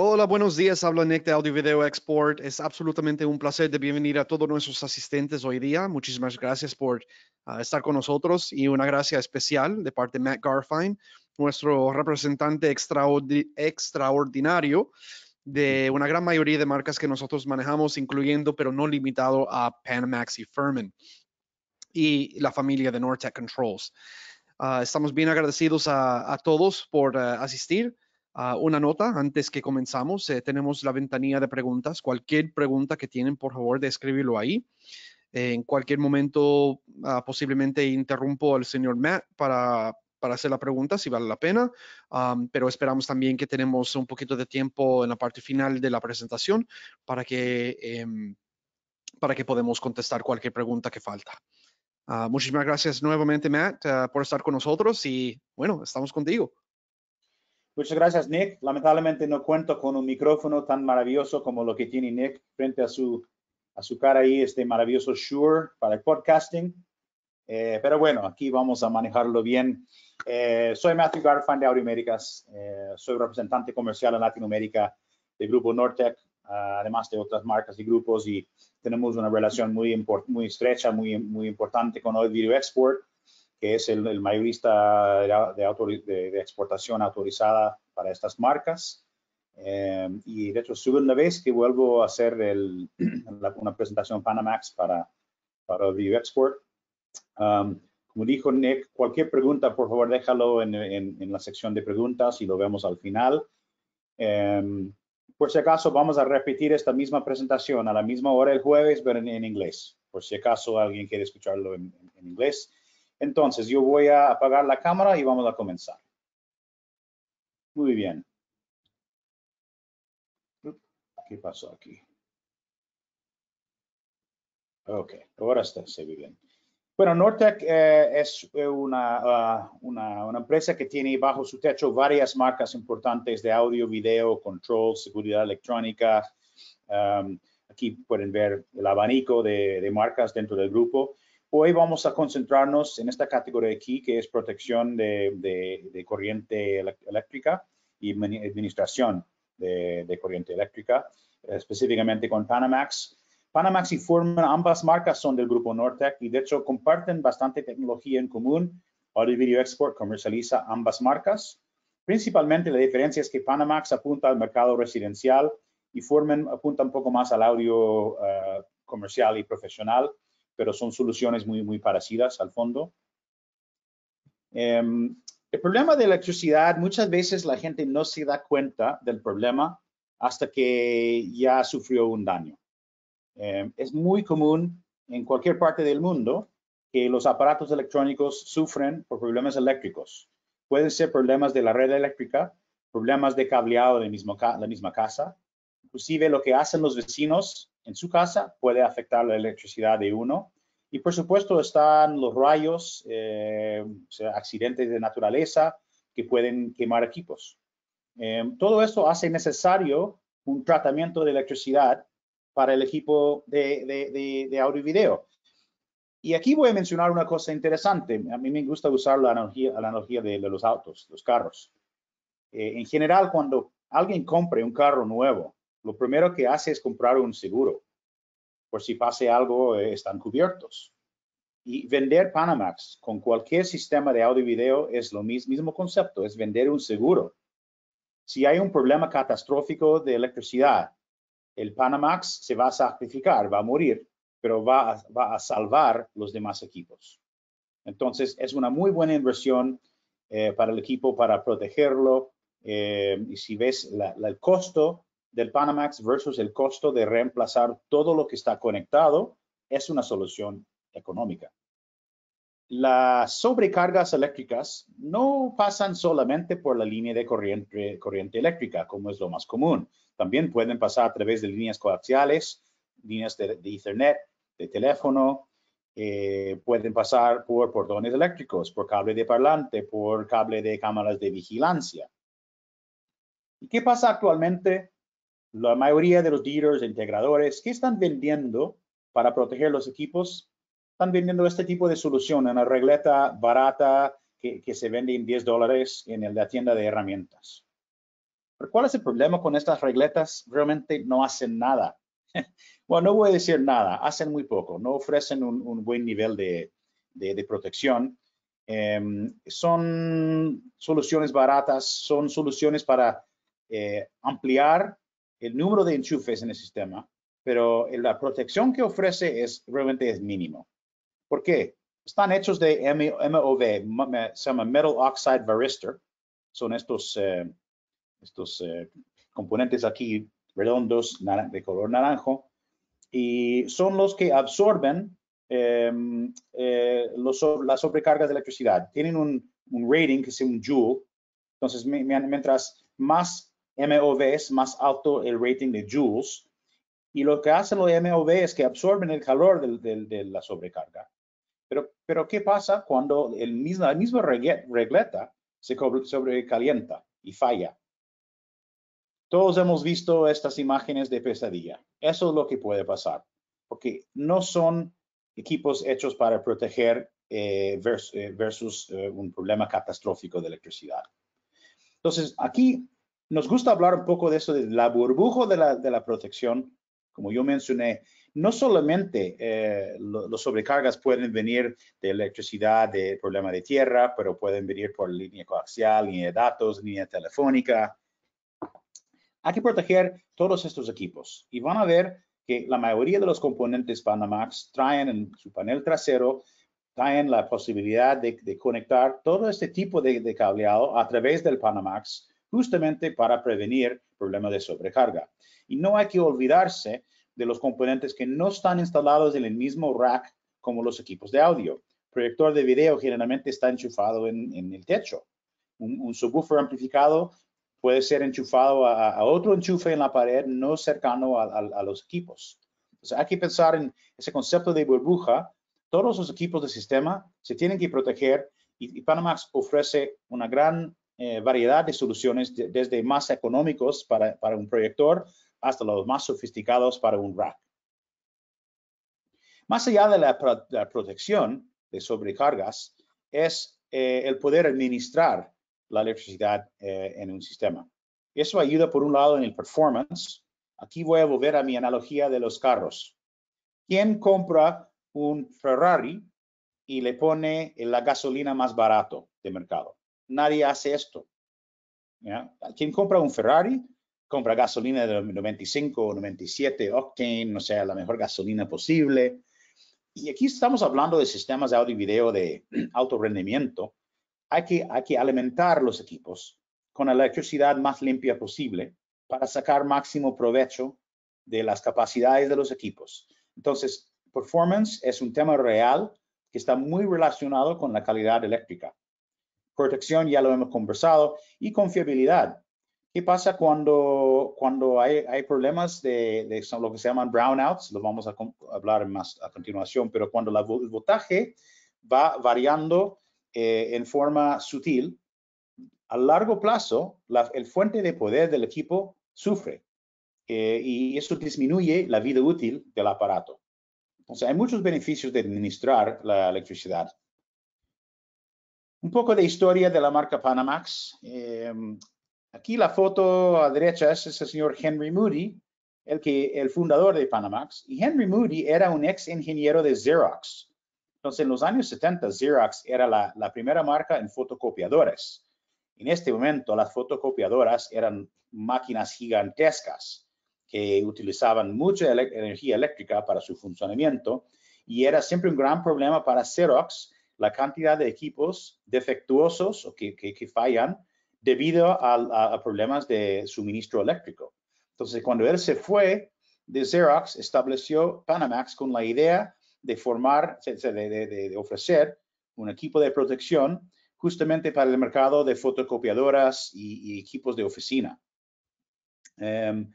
Hola, buenos días. Habla Nick de Audio Video Export. Es absolutamente un placer de bienvenir a todos nuestros asistentes hoy día. Muchísimas gracias por ah, estar con nosotros y una gracia especial de parte de Matt Garfine, nuestro representante extraordinario de una gran mayoría de marcas que nosotros manejamos, incluyendo pero no limitado a Panamax y Furman y la familia de Nortec Controls. Ah, estamos bien agradecidos a, todos por ah, asistir. Ah, una nota antes que comenzamos, eh, tenemos la ventanilla de preguntas. Cualquier pregunta que tienen, por favor, descríbelo ahí. en cualquier momento, ah, posiblemente interrumpo al señor Matt para, hacer la pregunta, si vale la pena, pero esperamos también que tenemos un poquito de tiempo en la parte final de la presentación para que, em, para que podamos contestar cualquier pregunta que falta. Ah, muchísimas gracias nuevamente, Matt, por estar con nosotros y bueno, estamos contigo. Muchas gracias, Nick. Lamentablemente no cuento con un micrófono tan maravilloso como lo que tiene Nick frente a su, a su cara ahí, este maravilloso Shure para el podcasting. Eh, pero bueno, aquí vamos a manejarlo bien. Eh, soy Matthew Garfan de Audio Eh, soy representante comercial en Latinoamérica del Grupo Nortec, ah, además de otras marcas y grupos. Y tenemos una relación muy, muy estrecha, muy, muy importante con Audio Export que es el, mayorista de, de, exportación autorizada para estas marcas. Eh, y de hecho, sube una vez que vuelvo a hacer una presentación Panamax para, para Export. Um, como dijo Nick, cualquier pregunta, por favor, déjalo en, la sección de preguntas y lo vemos al final. Em, por si acaso, vamos a repetir esta misma presentación a la misma hora el jueves, pero en, en inglés. Por si acaso alguien quiere escucharlo en, inglés. Entonces, yo voy a apagar la cámara y vamos a comenzar. Muy bien. ¿Qué pasó aquí? Ok, ahora está, se ve bien. Bueno, Nortec eh, es eh, uh, una, empresa que tiene bajo su techo varias marcas importantes de audio, video, control, seguridad electrónica. Um, aquí pueden ver el abanico de marcas dentro del grupo. Hoy vamos a concentrarnos en esta categoría aquí, que es protección de, corriente eléctrica y administración de, corriente eléctrica, específicamente con Panamax. Panamax y Furman, ambas marcas son del grupo Nortec y de hecho comparten bastante tecnología en común. Audio Video Export comercializa ambas marcas. Principalmente la diferencia es que Panamax apunta al mercado residencial y Furman apunta un poco más al audio eh, comercial y profesional pero son soluciones muy, muy parecidas al fondo. Em, el problema de electricidad, muchas veces la gente no se da cuenta del problema hasta que ya sufrió un daño. Em, es muy común en cualquier parte del mundo que los aparatos electrónicos sufren por problemas eléctricos. Pueden ser problemas de la red eléctrica, problemas de cableado de mismo, la misma casa, inclusive lo que hacen los vecinos en su casa puede afectar la electricidad de uno. Y por supuesto están los rayos, eh, accidentes de naturaleza que pueden quemar equipos. Eh, todo esto hace necesario un tratamiento de electricidad para el equipo de, audio y video. Y aquí voy a mencionar una cosa interesante. A mí me gusta usar la analogía, la analogía de, los autos, los carros. Eh, en general, cuando alguien compre un carro nuevo, lo primero que hace es comprar un seguro. Por si pase algo, eh, están cubiertos. Y vender Panamax con cualquier sistema de audio y video es lo mismo concepto, es vender un seguro. Si hay un problema catastrófico de electricidad, el Panamax se va a sacrificar, va a morir, pero va a, salvar los demás equipos. Entonces, es una muy buena inversión eh, para el equipo para protegerlo. Eh, y si ves el costo del Panamax versus el costo de reemplazar todo lo que está conectado es una solución económica. Las sobrecargas eléctricas no pasan solamente por la línea de corriente, eléctrica, como es lo más común. También pueden pasar a través de líneas coaxiales, líneas de, de Ethernet, de teléfono, eh, pueden pasar por portones eléctricos, por cable de parlante, por cable de cámaras de vigilancia. ¿Y qué pasa actualmente la mayoría de los dealers, integradores, que están vendiendo para proteger los equipos? Están vendiendo este tipo de solución, en una regleta barata que, se vende en 10 dólares en la tienda de herramientas. Pero ¿cuál es el problema con estas regletas? Realmente no hacen nada. bueno, no voy a decir nada, hacen muy poco, no ofrecen un, buen nivel de, protección. Em, son soluciones baratas, son soluciones para eh, ampliar el número de enchufes en el sistema, pero la protección que ofrece es realmente es mínimo. ¿Por qué? Están hechos de MOV, se llama Metal Oxide Varistor. Son estos, eh, estos eh, componentes aquí redondos de color naranjo y son los que absorben em, eh, las sobrecargas de electricidad. Tienen un, un rating que es un joule. Entonces, mientras más MOV es más alto el rating de joules. Y lo que hacen los MOV es que absorben el calor de la sobrecarga. Pero, pero ¿qué pasa cuando el mismo, la misma regleta se sobrecalienta y falla? Todos hemos visto estas imágenes de pesadilla. Eso es lo que puede pasar, porque no son equipos hechos para proteger eh, eh, versus, eh, un problema catastrófico de electricidad. Entonces, aquí nos gusta hablar un poco de eso, de la burbuja de la, protección, como yo mencioné, no solamente eh, los sobrecargas pueden venir de electricidad, de problema de tierra, pero pueden venir por línea coaxial, línea de datos, línea telefónica. Hay que proteger todos estos equipos y van a ver que la mayoría de los componentes Panamax traen en su panel trasero, traen la posibilidad de, conectar todo este tipo de cableado a través del Panamax justamente para prevenir problemas de sobrecarga. Y no hay que olvidarse de los componentes que no están instalados en el mismo rack como los equipos de audio. proyector de video generalmente está enchufado en, el techo. Un, subwoofer amplificado puede ser enchufado a, otro enchufe en la pared no cercano a, los equipos. hay que pensar en ese concepto de burbuja. Todos los equipos de sistema se tienen que proteger y Panamax ofrece una gran eh, variedad de soluciones desde más económicos para, un proyector hasta los más sofisticados para un rack. Más allá de la, protección de sobrecargas, es eh, el poder administrar la electricidad eh, en un sistema. Eso ayuda, por un lado, en el performance. Aquí voy a volver a mi analogía de los carros. ¿Quién compra un Ferrari y le pone la gasolina más barato de mercado? nadie hace esto. quien compra un Ferrari? Compra gasolina de 95 o 97 octane, o sea, la mejor gasolina posible. Y aquí estamos hablando de sistemas de audio y video de alto rendimiento. Hay que, hay que alimentar los equipos con la electricidad más limpia posible para sacar máximo provecho de las capacidades de los equipos. Entonces, performance es un tema real que está muy relacionado con la calidad eléctrica protección, ya lo hemos conversado, y confiabilidad. ¿Qué pasa cuando, cuando hay, problemas de, de lo que se llaman brownouts? Lo vamos a hablar más a continuación, pero cuando la, el voltaje va variando eh, en forma sutil, a largo plazo, la, el fuente de poder del equipo sufre eh, y eso disminuye la vida útil del aparato. Entonces, hay muchos beneficios de administrar la electricidad. Un poco de historia de la marca Panamax. Em, aquí la foto a derecha es el señor Henry Moody, el, que, el fundador de Panamax. Y Henry Moody era un ex ingeniero de Xerox. Entonces, en los años 70, Xerox era la, primera marca en fotocopiadores. En este momento, las fotocopiadoras eran máquinas gigantescas que utilizaban mucha energía eléctrica para su funcionamiento y era siempre un gran problema para Xerox la cantidad de equipos defectuosos o que, fallan debido a, problemas de suministro eléctrico. Entonces, cuando él se fue de Xerox, estableció Panamax con la idea de formar, de, ofrecer un equipo de protección justamente para el mercado de fotocopiadoras y, equipos de oficina. Em,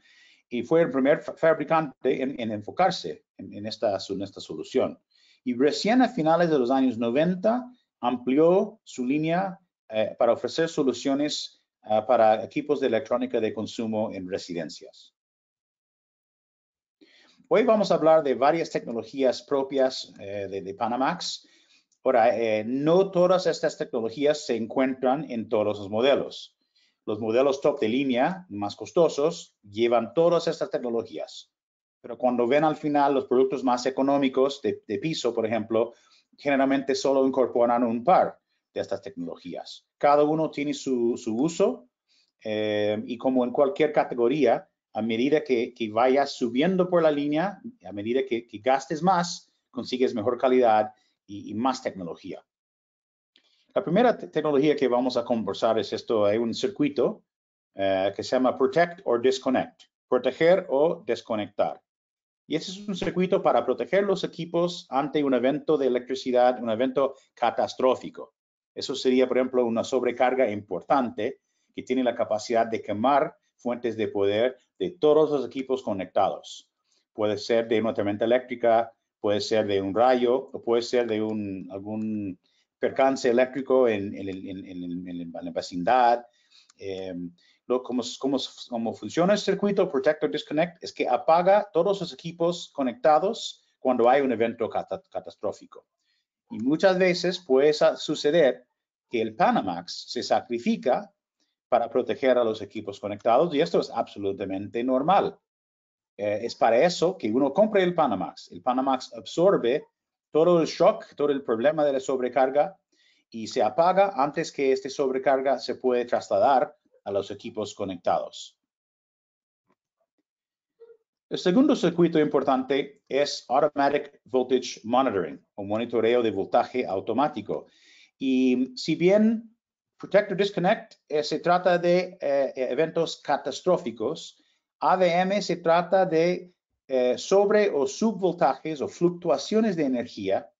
y fue el primer fabricante en, enfocarse en esta solución y recién a finales de los años 90 amplió su línea eh, para ofrecer soluciones eh, para equipos de electrónica de consumo en residencias. Hoy vamos a hablar de varias tecnologías propias eh, de, Panamax. Ahora, no todas estas tecnologías se encuentran en todos los modelos. Los modelos top de línea, más costosos, llevan todas estas tecnologías pero cuando ven al final los productos más económicos de, piso, por ejemplo, generalmente solo incorporan un par de estas tecnologías. Cada uno tiene su, su uso eh, y como en cualquier categoría, a medida que, que, vayas subiendo por la línea, a medida que, que gastes más, consigues mejor calidad y, más tecnología. La primera tecnología que vamos a conversar es esto, hay un circuito eh, que se llama Protect or Disconnect, proteger o desconectar. Y ese es un circuito para proteger los equipos ante un evento de electricidad, un evento catastrófico. Eso sería, por ejemplo, una sobrecarga importante que tiene la capacidad de quemar fuentes de poder de todos los equipos conectados. Puede ser de una tormenta eléctrica, puede ser de un rayo, o puede ser de algún percance eléctrico en, la vecindad. Eh, lo, como, funciona el circuito Protector Disconnect es que apaga todos los equipos conectados cuando hay un evento catastrófico. Y muchas veces puede suceder que el Panamax se sacrifica para proteger a los equipos conectados y esto es absolutamente normal. Eh, es para eso que uno compre el Panamax. El Panamax absorbe todo el shock, todo el problema de la sobrecarga y se apaga antes que esta sobrecarga se puede trasladar a los equipos conectados. El segundo circuito importante es Automatic Voltage Monitoring o monitoreo de voltaje automático. Y si bien Protector Disconnect eh, se trata de eh, eh, eventos catastróficos, AVM se trata de sobre o subvoltajes o fluctuaciones de energía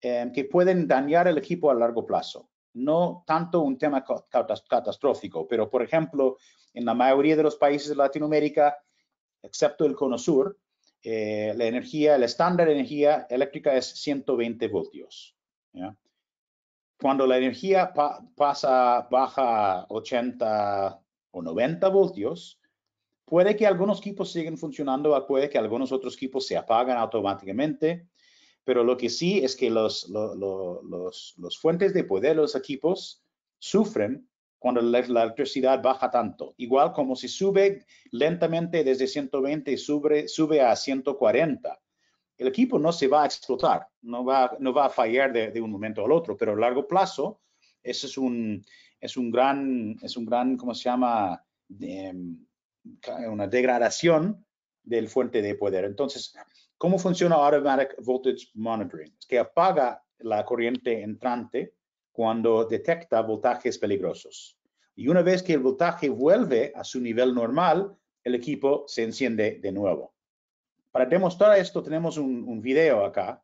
que pueden dañar el equipo a largo plazo no tanto un tema catastrófico, pero por ejemplo, en la mayoría de los países de Latinoamérica, excepto el cono sur, eh, la energía, el estándar de energía eléctrica es 120 voltios. Cuando la energía pasa, baja 80 o 90 voltios, puede que algunos equipos sigan funcionando, o puede que algunos otros equipos se apagan automáticamente, pero lo que sí es que los, los, los fuentes de poder, los equipos, sufren cuando la, electricidad baja tanto. Igual como si sube lentamente desde 120 y sube, sube a 140. El equipo no se va a explotar, no va, no va a fallar de, un momento al otro, pero a largo plazo, eso es un, es un gran, es un gran, ¿cómo se llama? Em, una degradación del fuente de poder. Entonces, ¿Cómo funciona Automatic Voltage Monitoring? Es que apaga la corriente entrante cuando detecta voltajes peligrosos. Y una vez que el voltaje vuelve a su nivel normal, el equipo se enciende de nuevo. Para demostrar esto tenemos un, video acá.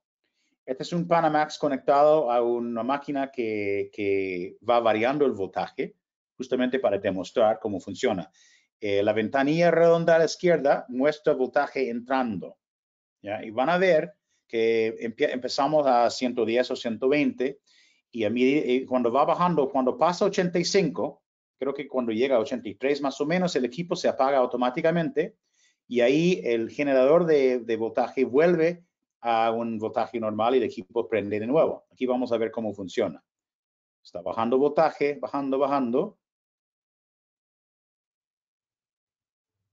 Este es un Panamax conectado a una máquina que, va variando el voltaje, justamente para demostrar cómo funciona. Eh, la ventanilla redonda a la izquierda muestra voltaje entrando. Y van a ver que empezamos a 110 o 120 y a mí, eh, cuando va bajando, cuando pasa 85, creo que cuando llega a 83 más o menos, el equipo se apaga automáticamente y ahí el generador de, de voltaje vuelve a un voltaje normal y el equipo prende de nuevo. Aquí vamos a ver cómo funciona. Está bajando voltaje, bajando, bajando.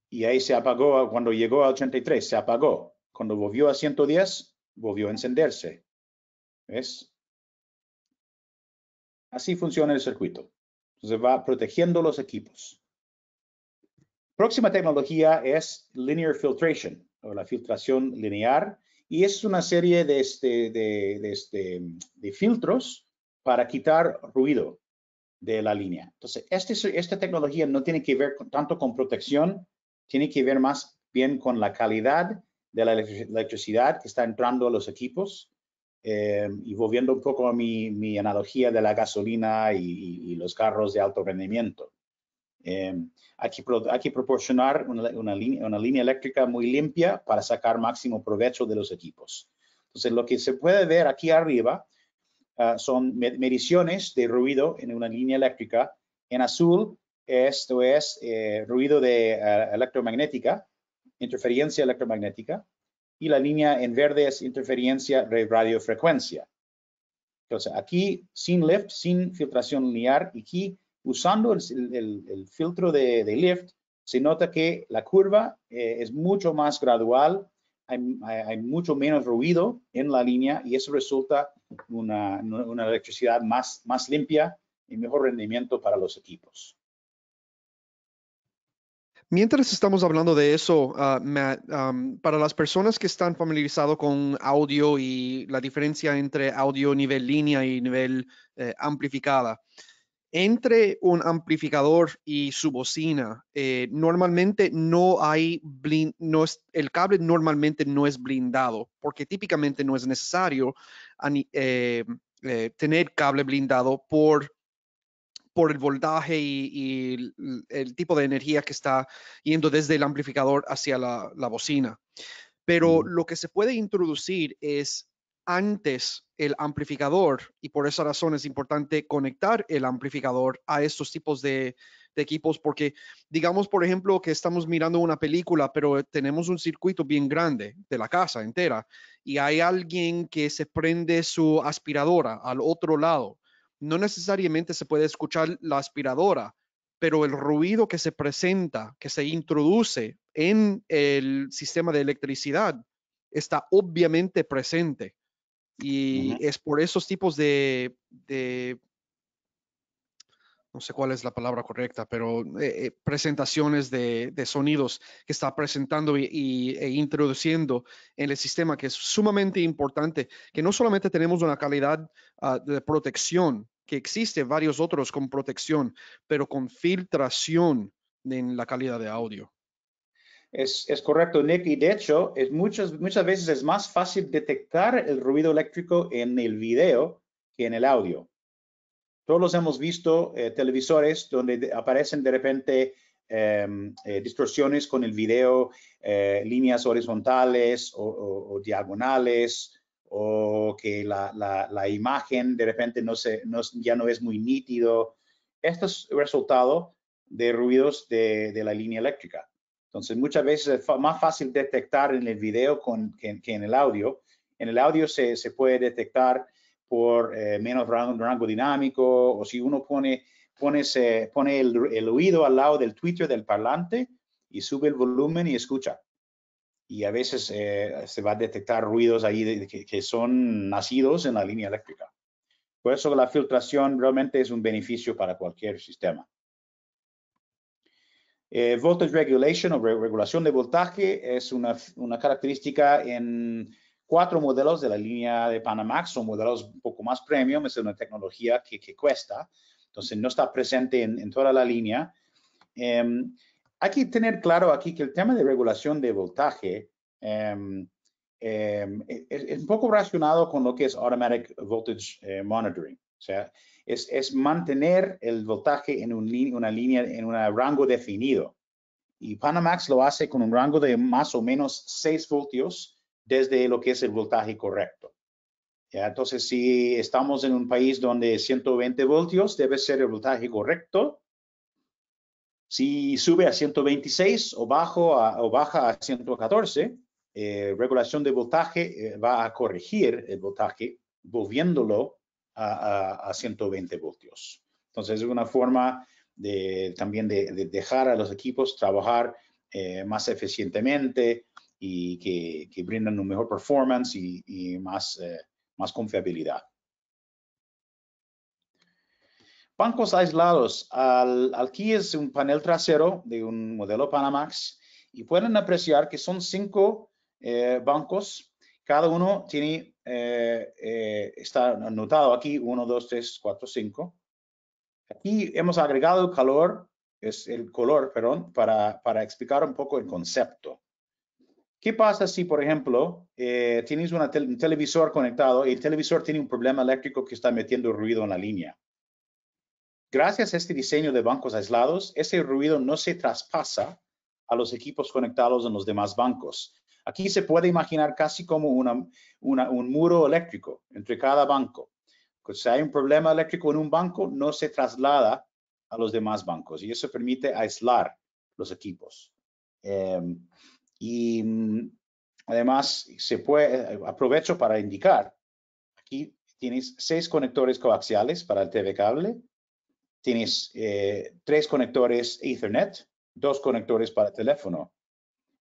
Y ahí se apagó, cuando llegó a 83, se apagó. Cuando volvió a 110, volvió a encenderse. ¿Ves? Así funciona el circuito. se va protegiendo los equipos. Próxima tecnología es linear filtration o la filtración linear, y es una serie de, este, este, de, filtros para quitar ruido de la línea. Entonces, este, esta tecnología no tiene que ver tanto con protección, tiene que ver más bien con la calidad de la electricidad que está entrando a los equipos. Eh, y volviendo un poco a mi, analogía de la gasolina y, los carros de alto rendimiento. Eh, hay, que, proporcionar una, una, línea, una, línea, eléctrica muy limpia para sacar máximo provecho de los equipos. Entonces, lo que se puede ver aquí arriba ah, son mediciones de ruido en una línea eléctrica. En azul, esto es eh, ruido de ah, electromagnética, interferencia electromagnética, y la línea en verde es interferencia de radiofrecuencia. Entonces, aquí, sin lift, sin filtración linear, y aquí, usando el, filtro de, lift, se nota que la curva eh, es mucho más gradual, hay, mucho menos ruido en la línea y eso resulta una, electricidad más limpia y mejor rendimiento para los equipos. Mientras estamos hablando de eso, ah, Matt, para las personas que están familiarizados con audio y la diferencia entre audio nivel línea y nivel eh, amplificada, entre un amplificador y su bocina, eh, normalmente no hay, no el cable normalmente no es blindado, porque típicamente no es necesario eh, tener cable blindado por por el voltaje y, el, tipo de energía que está yendo desde el amplificador hacia la, bocina. Pero lo que se puede introducir es antes el amplificador y por esa razón es importante conectar el amplificador a estos tipos de, equipos porque digamos por ejemplo que estamos mirando una película pero tenemos un circuito bien grande de la casa entera y hay alguien que se prende su aspiradora al otro lado no necesariamente se puede escuchar la aspiradora, pero el ruido que se presenta, que se introduce en el sistema de electricidad, está obviamente presente. Y es por esos tipos de no sé cuál es la palabra correcta, pero eh, eh, presentaciones de, sonidos que está presentando y, e introduciendo en el sistema, que es sumamente importante, que no solamente tenemos una calidad ah, de protección, que existe varios otros con protección, pero con filtración en la calidad de audio. Es, correcto, Nick, y de hecho, muchas, muchas veces es más fácil detectar el ruido eléctrico en el video que en el audio. Todos hemos visto eh, televisores donde aparecen de repente em, eh, distorsiones con el video, eh, líneas horizontales o, diagonales, o que la, imagen de repente no se, ya no es muy nítido. Esto es resultado de ruidos de, la línea eléctrica. Entonces, muchas veces es más fácil detectar en el video con, que, en el audio. En el audio se, se puede detectar por eh, menos rango, dinámico, o si uno pone, pone, pone el, oído al lado del Twitter del parlante y sube el volumen y escucha. Y a veces eh, se va a detectar ruidos ahí que, son nacidos en la línea eléctrica. Por eso la filtración realmente es un beneficio para cualquier sistema. Eh, voltage regulation o regulación de voltaje es una, una característica en cuatro modelos de la línea de Panamax son modelos un poco más premium, es una tecnología que, cuesta, entonces no está presente en, toda la línea. Em, hay que tener claro aquí que el tema de regulación de voltaje em, em, e, e, es, un poco relacionado con lo que es Automatic Voltage eh, Monitoring, o sea, es, mantener el voltaje en un, una línea, en un rango definido. Y Panamax lo hace con un rango de más o menos 6 voltios desde lo que es el voltaje correcto. Entonces, si estamos en un país donde 120 voltios debe ser el voltaje correcto. Si sube a 126 o, o baja a 114, eh, regulación de voltaje eh, va a corregir el voltaje volviéndolo a, 120 voltios. Entonces, es una forma de, también de, dejar a los equipos trabajar eh, más eficientemente, y que, que brindan un mejor performance y, más, eh, más confiabilidad. Bancos aislados. Al, aquí es un panel trasero de un modelo Panamax y pueden apreciar que son cinco eh, bancos. Cada uno tiene, eh, está anotado aquí, 1, 2, 3, 4, 5. Aquí hemos agregado calor, es el color, perdón, para, para explicar un poco el concepto. ¿Qué pasa si, por ejemplo, eh, tienes un televisor conectado y el televisor tiene un problema eléctrico que está metiendo ruido en la línea? Gracias a este diseño de bancos aislados, ese ruido no se traspasa a los equipos conectados en los demás bancos. Aquí se puede imaginar casi como una, un muro eléctrico entre cada banco. Si hay un problema eléctrico en un banco, no se traslada a los demás bancos y eso permite aislar los equipos. Em, y Además, se puede, aprovecho para indicar, aquí tienes seis conectores coaxiales para el TV cable, tienes eh, tres conectores Ethernet, dos conectores para teléfono.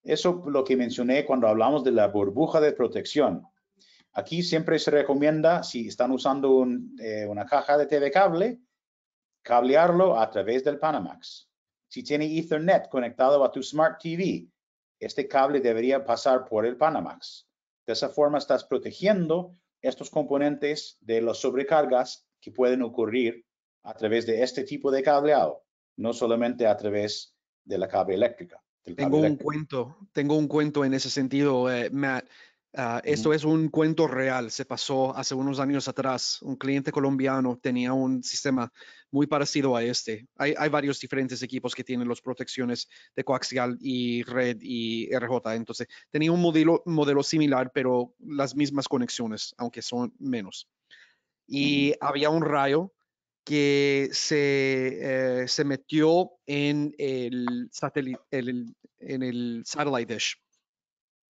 Eso lo que mencioné cuando hablamos de la burbuja de protección. Aquí siempre se recomienda, si están usando eh, una caja de TV cable, cablearlo a través del Panamax. Si tiene Ethernet conectado a tu Smart TV, este cable debería pasar por el Panamax. De esa forma estás protegiendo estos componentes de las sobrecargas que pueden ocurrir a través de este tipo de cableado, no solamente a través de la cable eléctrica. Tengo un cuento, tengo un cuento en ese sentido, eh, Matt. Ah, esto es un cuento real, se pasó hace unos años atrás. Un cliente colombiano tenía un sistema muy parecido a este. Hay, varios diferentes equipos que tienen las protecciones de coaxial y red y RJ. Entonces, tenía un modelo, similar, pero las mismas conexiones, aunque son menos. Y había un rayo que se, eh, se metió en el, satélite en el satellite dish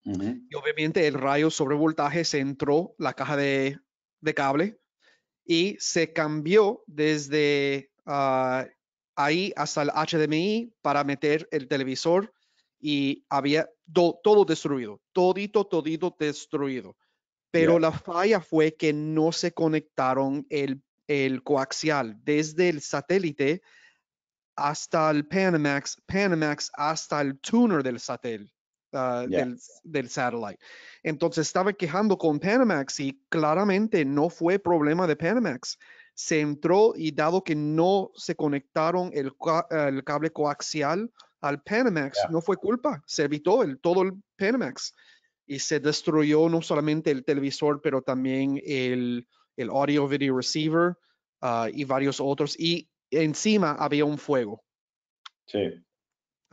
y obviamente el rayo sobre voltaje se entró la caja de, cable y se cambió desde ah, ahí hasta el HDMI para meter el televisor y había todo destruido, todito, todito destruido. Pero la falla fue que no se conectaron el, el coaxial desde el satélite hasta el Panamax, Panamax hasta el tuner del satélite. Ah, del, del, satellite. Entonces estaba quejando con Panamax y claramente no fue problema de Panamax. Se entró y dado que no se conectaron el, el cable coaxial al Panamax, no fue culpa, se evitó el, todo el Panamax y se destruyó no solamente el televisor, pero también el, el audio video receiver ah, y varios otros. Y encima había un fuego. Sí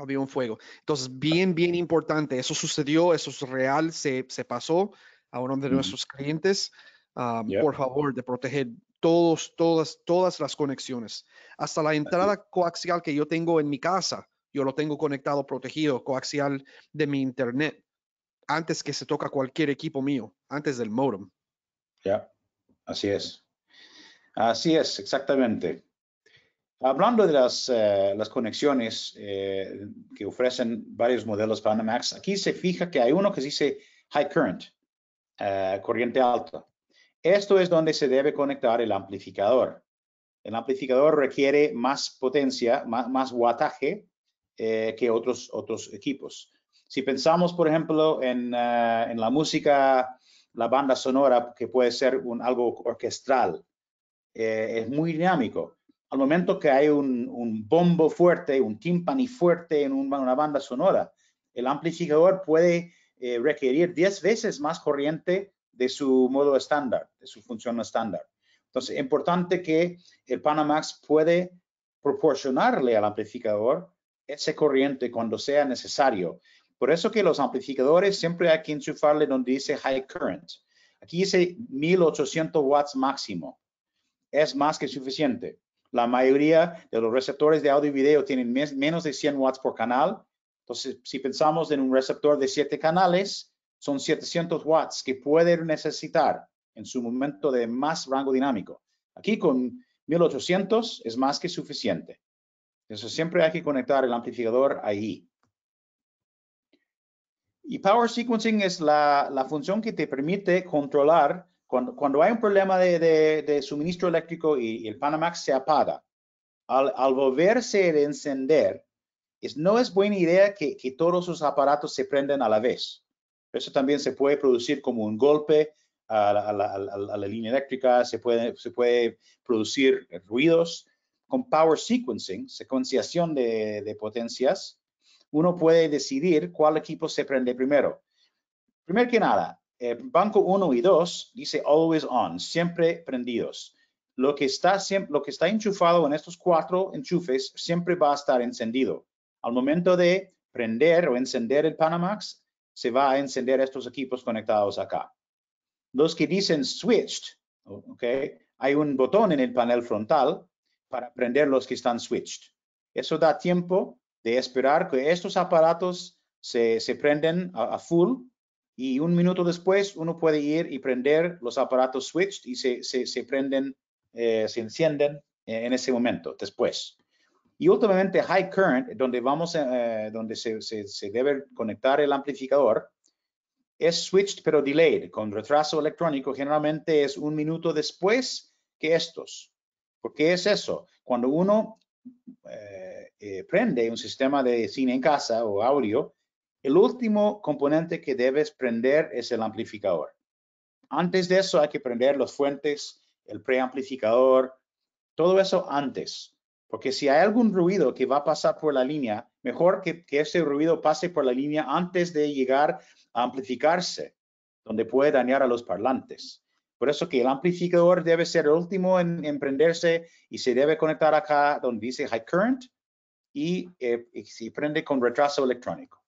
había un fuego. Entonces, bien, bien importante. Eso sucedió, eso es real, se, se pasó a uno de nuestros clientes. Ah, por favor, de proteger todos, todas, todas las conexiones. Hasta la entrada coaxial que yo tengo en mi casa, yo lo tengo conectado, protegido, coaxial de mi internet, antes que se toca cualquier equipo mío, antes del modem. Ya, así es. Así es, exactamente. Hablando de las, eh, conexiones eh, que ofrecen varios modelos Panamax, aquí se fija que hay uno que dice High Current, eh, corriente alta. Esto es donde se debe conectar el amplificador. El amplificador requiere más potencia, más, más que otros, otros equipos. Si pensamos, por ejemplo, en, la música, la banda sonora, que puede ser un, algo orquestral, es muy dinámico al momento que hay un, bombo fuerte, un timpani fuerte en una banda sonora, el amplificador puede eh, requerir 10 veces más corriente de su modo estándar, de su función estándar. Entonces, es importante que el Panamax puede proporcionarle al amplificador esa corriente cuando sea necesario. Por eso que los amplificadores siempre hay que enchufarle donde dice high current. Aquí dice 1800 watts máximo. Es más que suficiente. La mayoría de los receptores de audio y video tienen menos de 100 watts por canal. Entonces, si pensamos en un receptor de 7 canales, son 700 watts que puede necesitar en su momento de más rango dinámico. Aquí con 1800 es más que suficiente. Entonces siempre hay que conectar el amplificador ahí. Y Power Sequencing es la función que te permite controlar cuando, hay un problema de, suministro eléctrico y, el Panamax se apaga, al, volverse a encender, es, no es buena idea que, todos sus aparatos se prenden a la vez. Eso también se puede producir como un golpe a la, línea eléctrica, se puede, se puede producir ruidos. Con power sequencing, secuenciación de, de potencias, uno puede decidir cuál equipo se prende primero. Primero que nada, eh, banco 1 y 2 dice always on, siempre prendidos. Lo que, está, enchufado en estos cuatro enchufes siempre va a estar encendido. Al momento de prender o encender el Panamax, se va a encender estos equipos conectados acá. Los que dicen switched, hay un botón en el panel frontal para prender los que están switched. Eso da tiempo de esperar que estos aparatos se, se prenden a full y un minuto después uno puede ir y prender los aparatos switched y se, se, se prenden, eh, se encienden eh, en ese momento después. Y últimamente high current, donde, vamos, eh, donde se, se, debe conectar el amplificador, es switched pero delayed, con retraso electrónico, generalmente es un minuto después que estos. ¿Por qué es eso? Cuando uno prende un sistema de cine en casa o audio, el último componente que debes prender es el amplificador. Antes de eso hay que prender los fuentes, el preamplificador, todo eso antes. Porque si hay algún ruido que va a pasar por la línea, mejor que, ese ruido pase por la línea antes de llegar a amplificarse, donde puede dañar a los parlantes. Por eso que el amplificador debe ser el último en, prenderse y se debe conectar acá donde dice high current y, eh, y se prende con retraso electrónico.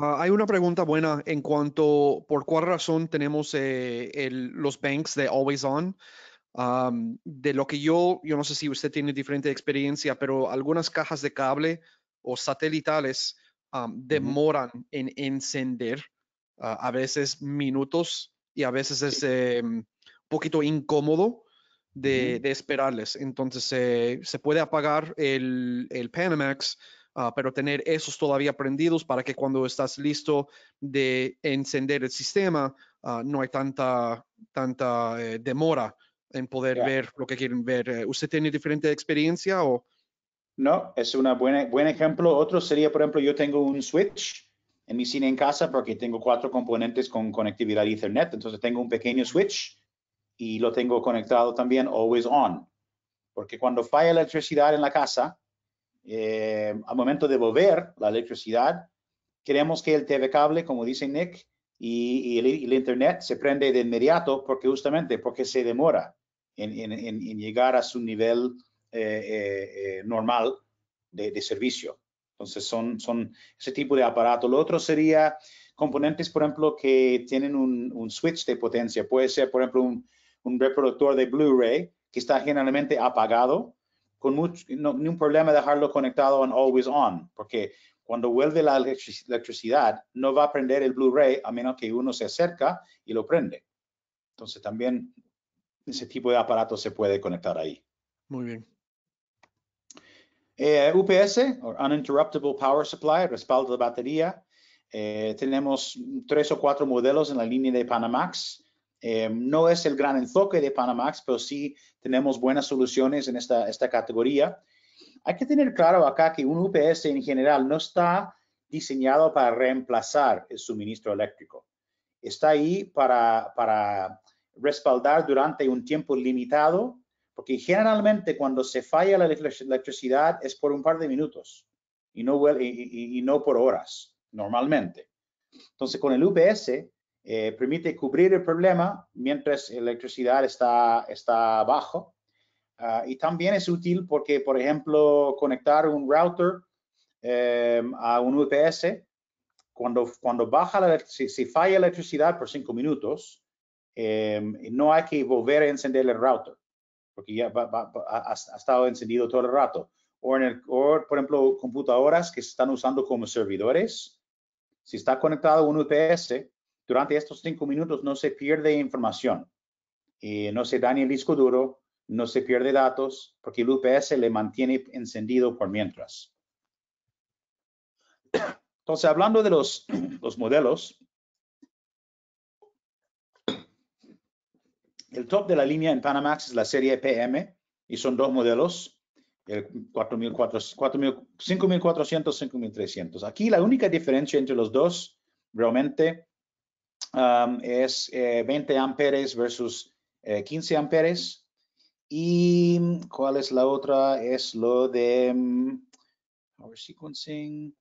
Ah, hay una pregunta buena en cuanto por cuál razón tenemos eh, los banks de Always On. de lo que yo, yo no sé si usted tiene diferente experiencia, pero algunas cajas de cable o satelitales demoran en encender a veces minutos y a veces es eh, un poquito incómodo de, esperarles. Entonces eh, se puede apagar el, el Panamax Ah, pero tener esos todavía prendidos para que cuando estás listo de encender el sistema, ah, no hay tanta, tanta eh, demora en poder ver lo que quieren ver. Eh, ¿Usted tiene diferente experiencia o...? No, es un buen ejemplo. Otro sería, por ejemplo, yo tengo un switch en mi cine en casa porque tengo cuatro componentes con conectividad Ethernet. Entonces tengo un pequeño switch y lo tengo conectado también always on. Porque cuando falla electricidad en la casa, eh, al momento de volver la electricidad, queremos que el TV cable, como dice Nick, y, el, Internet se prende de inmediato porque justamente porque se demora en, llegar a su nivel eh, eh, normal de, servicio. Entonces son, son ese tipo de aparato. Lo otro sería componentes, por ejemplo, que tienen un, switch de potencia. Puede ser, por ejemplo, un reproductor de Blu-ray que está generalmente apagado con mucho, ni un problema dejarlo conectado en always on, porque cuando vuelve la electricidad no va a prender el Blu-ray a menos que uno se acerca y lo prende. Entonces también ese tipo de aparato se puede conectar ahí. Muy bien. Eh, UPS, o Uninterruptible Power Supply, respaldo de batería. Eh, tenemos tres o cuatro modelos en la línea de Panamax. Eh, no es el gran enfoque de Panamax, pero sí tenemos buenas soluciones en esta, categoría. Hay que tener claro acá que un UPS en general no está diseñado para reemplazar el suministro eléctrico. Está ahí para, respaldar durante un tiempo limitado, porque generalmente cuando se falla la electricidad es por un par de minutos y no, y no por horas, normalmente. Entonces, con el UPS eh, permite cubrir el problema mientras la electricidad está, está bajo. Ah, y también es útil porque, por ejemplo, conectar un router em, a un UPS, cuando, cuando baja la si, si falla electricidad por cinco minutos, em, no hay que volver a encender el router, porque ya ha, estado encendido todo el rato. O, en el, o, por ejemplo, computadoras que se están usando como servidores, si está conectado a un UPS, durante estos cinco minutos no se pierde información eh, no se daña el disco duro, no se pierde datos, porque el UPS le mantiene encendido por mientras. Entonces, hablando de los, modelos, el top de la línea en Panamax es la serie PM y son dos modelos, el 5400, 5300. Aquí la única diferencia entre los dos realmente Um, es 20 eh, amperes versus 15 eh, amperes. ¿Y mm, cuál es la otra? Es lo de Power mm, Sequencing.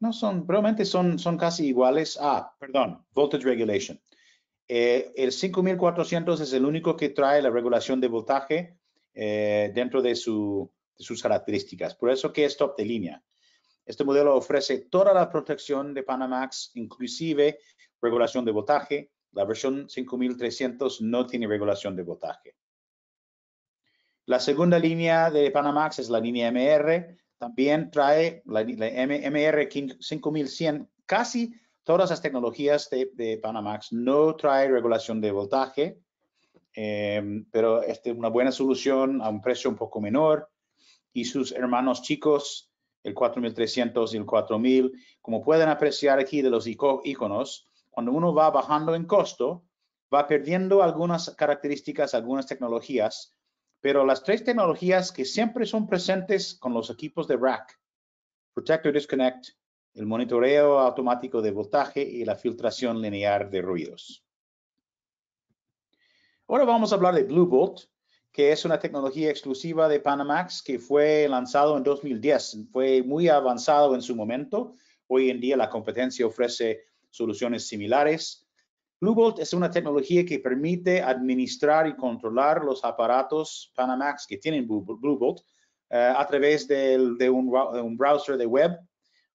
No, son, realmente son, son casi iguales. Ah, perdón, Voltage Regulation. Eh, el 5400 es el único que trae la regulación de voltaje dentro de, su, de, sus características. Por eso que es top de línea. Este modelo ofrece toda la protección de Panamax, inclusive regulación de voltaje. La versión 5300 no tiene regulación de voltaje. La segunda línea de Panamax es la línea MR. También trae la, MR 5100. Casi todas las tecnologías de, Panamax no trae regulación de voltaje, em, pero es una buena solución a un precio un poco menor. Y sus hermanos chicos, el 4300 y el 4000, como pueden apreciar aquí de los iconos, cuando uno va bajando en costo, va perdiendo algunas características, algunas tecnologías, pero las tres tecnologías que siempre son presentes con los equipos de rack, Protector Disconnect, el monitoreo automático de voltaje y la filtración lineal de ruidos. Ahora vamos a hablar de Blue Bolt, que es una tecnología exclusiva de Panamax que fue lanzado en 2010. Fue muy avanzado en su momento. Hoy en día la competencia ofrece soluciones similares. bolt es una tecnología que permite administrar y controlar los aparatos Panamax que tienen blue bolt eh, a través de, un, browser de web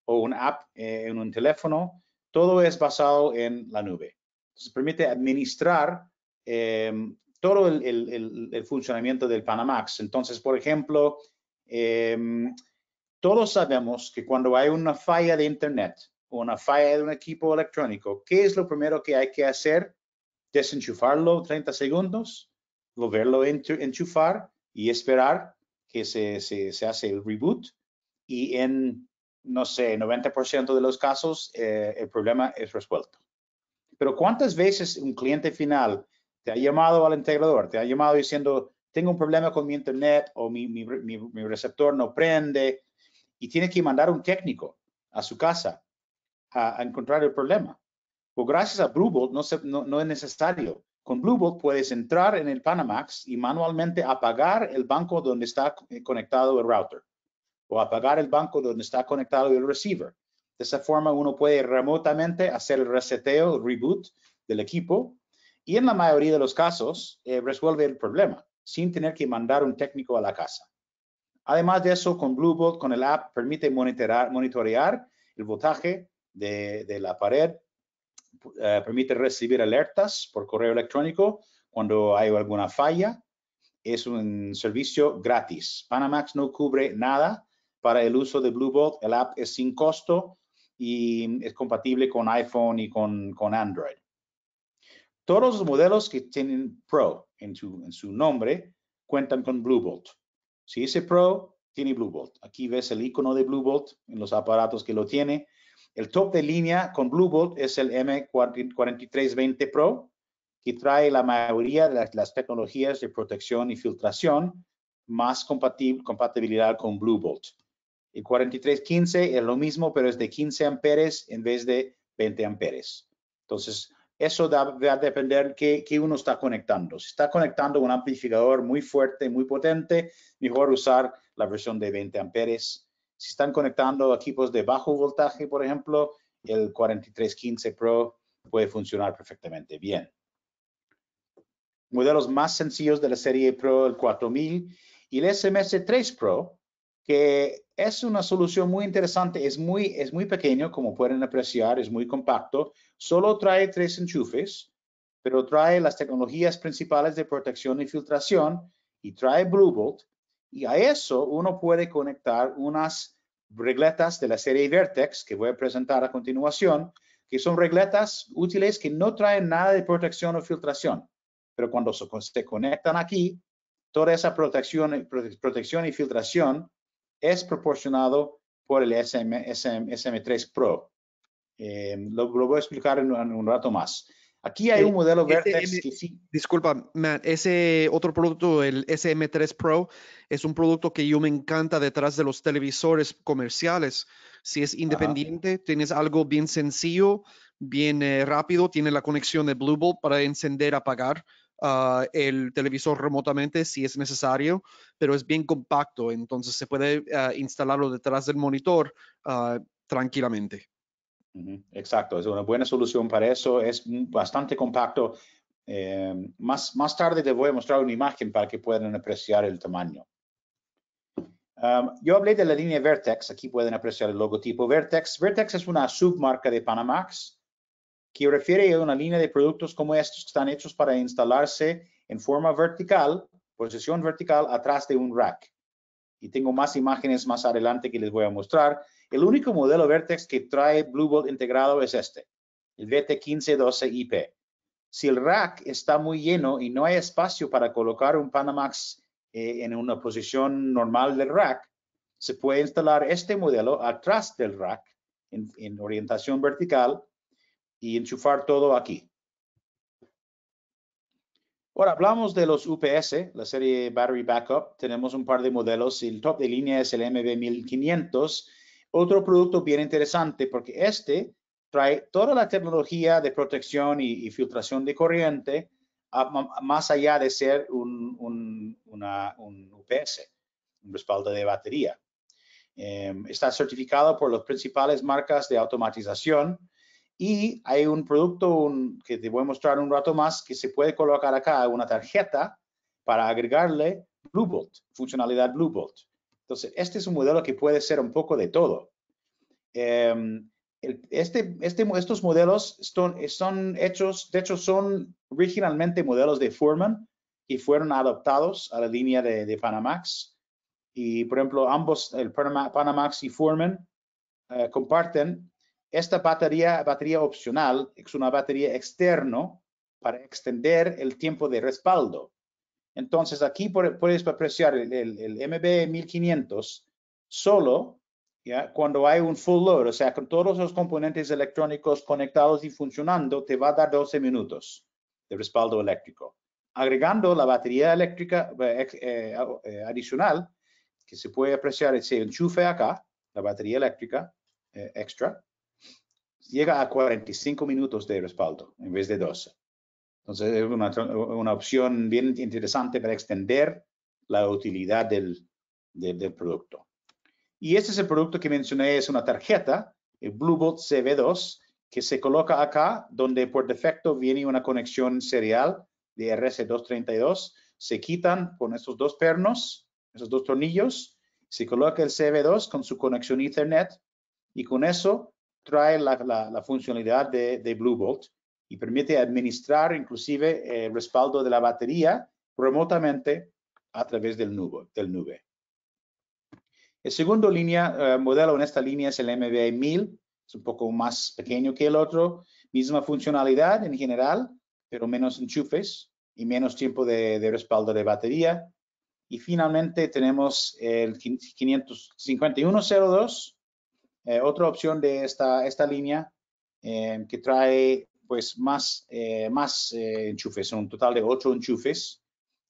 o una app eh, en un teléfono. Todo es basado en la nube. Se permite administrar em, todo el, funcionamiento del Panamax. Entonces, por ejemplo, em, todos sabemos que cuando hay una falla de Internet, una falla de un equipo electrónico, ¿qué es lo primero que hay que hacer? Desenchufarlo 30 segundos, volverlo a enchufar y esperar que se, hace el reboot. Y en, no sé, 90% de los casos, eh, el problema es resuelto. Pero ¿cuántas veces un cliente final te ha llamado al integrador, te ha llamado diciendo, tengo un problema con mi internet o mi receptor no prende y tiene que mandar un técnico a su casa a, encontrar el problema. o pues gracias a Bluebolt no, es necesario. Con Bluebolt puedes entrar en el Panamax y manualmente apagar el banco donde está eh, conectado el router o apagar el banco donde está conectado el receiver. De esa forma uno puede remotamente hacer el reseteo, el reboot del equipo y en la mayoría de los casos eh, resuelve el problema sin tener que mandar un técnico a la casa. Además de eso, con Bluebolt con el app, permite monitorear, monitorear el voltaje de, la pared. Eh, permite recibir alertas por correo electrónico cuando hay alguna falla. Es un servicio gratis. Panamax no cubre nada para el uso de Blue Bolt El app es sin costo y es compatible con iPhone y con, con Android. Todos los modelos que tienen Pro en su, nombre cuentan con Blue Bolt Si ese Pro, tiene Blue Bolt Aquí ves el icono de Blue Bolt en los aparatos que lo tiene. El top de línea con Blue Bolt es el M4320 Pro, que trae la mayoría de las tecnologías de protección y filtración más compatible, compatibilidad con Bluebolt. El 4315 es lo mismo, pero es de 15 amperes en vez de 20 amperes. Entonces, eso va a depender qué, qué uno está conectando. Si está conectando un amplificador muy fuerte, muy potente, mejor usar la versión de 20 amperes. Si están conectando equipos de bajo voltaje, por ejemplo, el 4315 Pro puede funcionar perfectamente bien. Modelos más sencillos de la serie Pro, el 4000 y el SMS3 Pro, que es una solución muy interesante, es muy, es muy pequeño, como pueden apreciar, es muy compacto, solo trae tres enchufes, pero trae las tecnologías principales de protección y filtración y trae Bolt, y a eso uno puede conectar unas regletas de la serie Vertex que voy a presentar a continuación, que son regletas útiles que no traen nada de protección o filtración. Pero cuando se conectan aquí, toda esa protección, protección y filtración es proporcionado por el SM, 3 Pro. Eh, lo, voy a explicar en un rato más. Aquí hay un modelo Vertex que sí. Disculpa, ese otro producto, el SM3 Pro, es un producto que yo me encanta detrás de los televisores comerciales. Si es independiente, tienes algo bien sencillo, bien eh, rápido, tiene la conexión de Blue para encender, apagar. Ah, el televisor remotamente si es necesario, pero es bien compacto, entonces se puede ah, instalarlo detrás del monitor ah, tranquilamente. Exacto, es una buena solución para eso, es bastante compacto. Em, más, más tarde te voy a mostrar una imagen para que puedan apreciar el tamaño. Em, yo hablé de la línea Vertex, aquí pueden apreciar el logotipo Vertex. Vertex es una submarca de Panamax que refiere a una línea de productos como estos que están hechos para instalarse en forma vertical, posición vertical, atrás de un rack. Y tengo más imágenes más adelante que les voy a mostrar. El único modelo Vertex que trae Bluebolt integrado es este, el VT1512IP. Si el rack está muy lleno y no hay espacio para colocar un Panamax eh, en una posición normal del rack, se puede instalar este modelo atrás del rack en, orientación vertical y enchufar todo aquí. Ahora hablamos de los UPS, la serie Battery Backup. Tenemos un par de modelos. El top de línea es el MB1500 otro producto bien interesante porque este trae toda la tecnología de protección y, filtración de corriente más allá de ser un, un UPS, un respaldo de batería. Em, está certificado por las principales marcas de automatización y hay un producto que te voy a mostrar un rato más que se puede colocar acá una tarjeta para agregarle Blue Bolt, funcionalidad Blue Bolt. Entonces, este es un modelo que puede ser un poco de todo. Em, este, este estos modelos son, hechos, de hecho, son originalmente modelos de Foreman y fueron adoptados a la línea de, Panamax. Y, por ejemplo, ambos, el Panamax y Foreman, eh, comparten esta batería, batería opcional, es una batería externa para extender el tiempo de respaldo. Entonces, aquí puedes apreciar el, MB 1500 solo cuando hay un full load, o sea, con todos los componentes electrónicos conectados y funcionando, te va a dar 12 minutos de respaldo eléctrico. Agregando la batería eléctrica eh, eh, eh, adicional, que se puede apreciar, se enchufe acá, la batería eléctrica extra, llega a 45 minutos de respaldo en vez de 12. Entonces, es una, opción bien interesante para extender la utilidad del, producto. Y este es el producto que mencioné, es una tarjeta, el Bluebolt cb 2 que se coloca acá, donde por defecto viene una conexión serial de rs 232 Se quitan con estos dos pernos, esos dos tornillos, se coloca el cb 2 con su conexión Ethernet y con eso trae la, funcionalidad de, de Bluebolt y permite administrar inclusive eh, el respaldo de la batería remotamente a través del nube. Del nube. El segundo línea, eh, modelo en esta línea es el MBA 1000, es un poco más pequeño que el otro, misma funcionalidad en general, pero menos enchufes y menos tiempo de, respaldo de batería. Y finalmente tenemos el 55102, eh, otra opción de esta, esta línea que trae pues más, eh, más eh, enchufes, un total de ocho enchufes.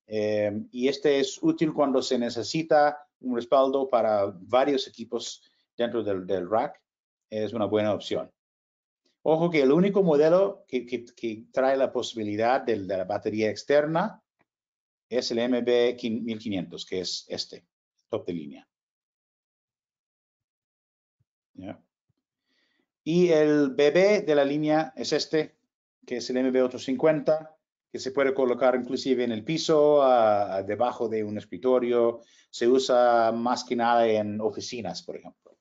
Em, y este es útil cuando se necesita un respaldo para varios equipos dentro del, rack. Es una buena opción. Ojo que el único modelo que, trae la posibilidad de, de, la batería externa es el MB1500, que es este, top de línea. Y el bebé de la línea es este, que es el MB850, que se puede colocar inclusive en el piso, debajo de un escritorio. Se usa más que nada en oficinas, por ejemplo,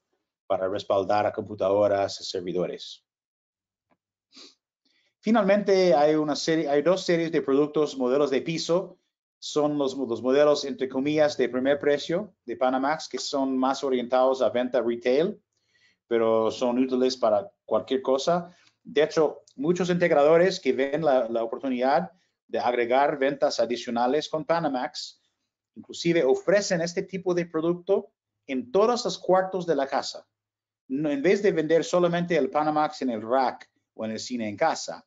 para respaldar a computadoras y servidores. Finalmente, hay, una serie, hay dos series de productos, modelos de piso. Son los modelos, entre comillas, de primer precio de Panamax, que son más orientados a venta retail pero son útiles para cualquier cosa. De hecho, muchos integradores que ven la, oportunidad de agregar ventas adicionales con Panamax, inclusive ofrecen este tipo de producto en todos los cuartos de la casa. en vez de vender solamente el Panamax en el rack o en el cine en casa,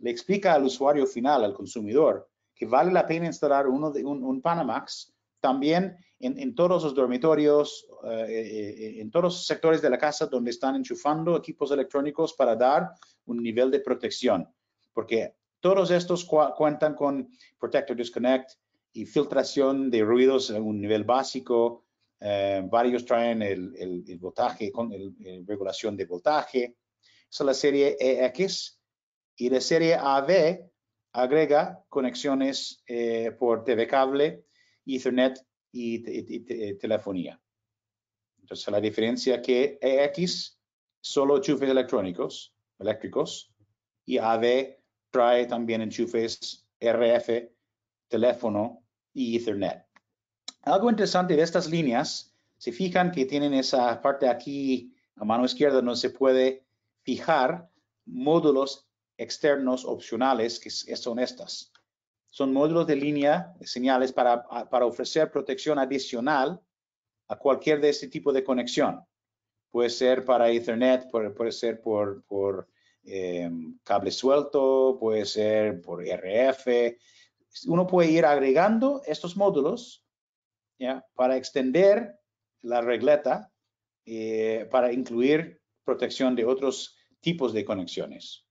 le explica al usuario final, al consumidor, que vale la pena instalar uno de, un Panamax también en, todos los dormitorios, eh, eh, eh, en todos los sectores de la casa donde están enchufando equipos electrónicos para dar un nivel de protección, porque todos estos cuentan con Protector Disconnect y filtración de ruidos a un nivel básico. varios traen el, voltaje, con regulación de voltaje. Esa es la serie EX y la serie AV agrega conexiones por TV cable, Ethernet y, telefonía. Entonces, la diferencia es que EX solo enchufes electrónicos, eléctricos, y AV trae también enchufes RF, teléfono y Ethernet. Algo interesante de estas líneas, se fijan que tienen esa parte aquí a mano izquierda donde se puede fijar módulos externos opcionales que son estas son módulos de línea, de eh, señales para, ofrecer protección adicional a cualquier de este tipo de conexión. Puede ser para Ethernet, puede, ser por, em, cable suelto, puede ser por RF. Uno puede ir agregando estos módulos para extender la regleta, eh, para incluir protección de otros tipos de conexiones.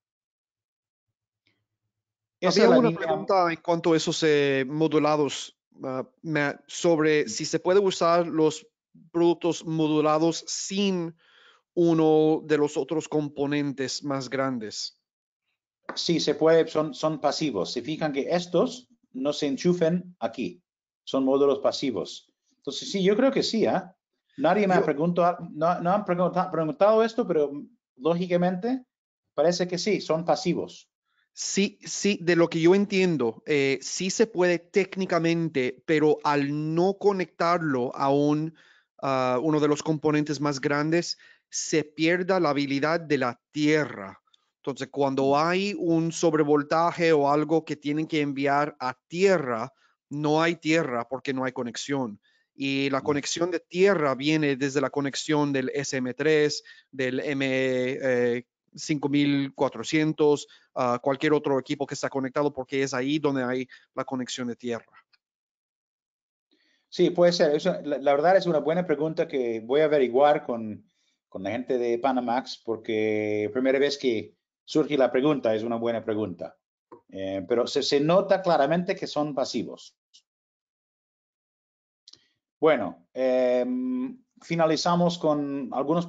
Esa Había pregunta en cuanto a esos eh, modulados, ah, sobre si se puede usar los productos modulados sin uno de los otros componentes más grandes. Sí, se puede, son, son pasivos. Se fijan que estos no se enchufen aquí, son módulos pasivos. Entonces, sí, yo creo que sí, ¿eh? Nadie me ha preguntado, no, han preguntado esto, pero lógicamente parece que sí, son pasivos. Sí, sí, de lo que yo entiendo, eh, sí se puede técnicamente, pero al no conectarlo a un, ah, uno de los componentes más grandes, se pierda la habilidad de la tierra. Entonces, cuando mm. hay un sobrevoltaje o algo que tienen que enviar a tierra, no hay tierra porque no hay conexión. Y la mm. conexión de tierra viene desde la conexión del SM3, del m eh, 5400, ah, cualquier otro equipo que está conectado, porque es ahí donde hay la conexión de tierra. Sí, puede ser. la, verdad es una buena pregunta que voy a averiguar con, la gente de Panamax, porque primera vez que surge la pregunta es una buena pregunta. Eh, pero se, nota claramente que son pasivos. Bueno, em, finalizamos con algunas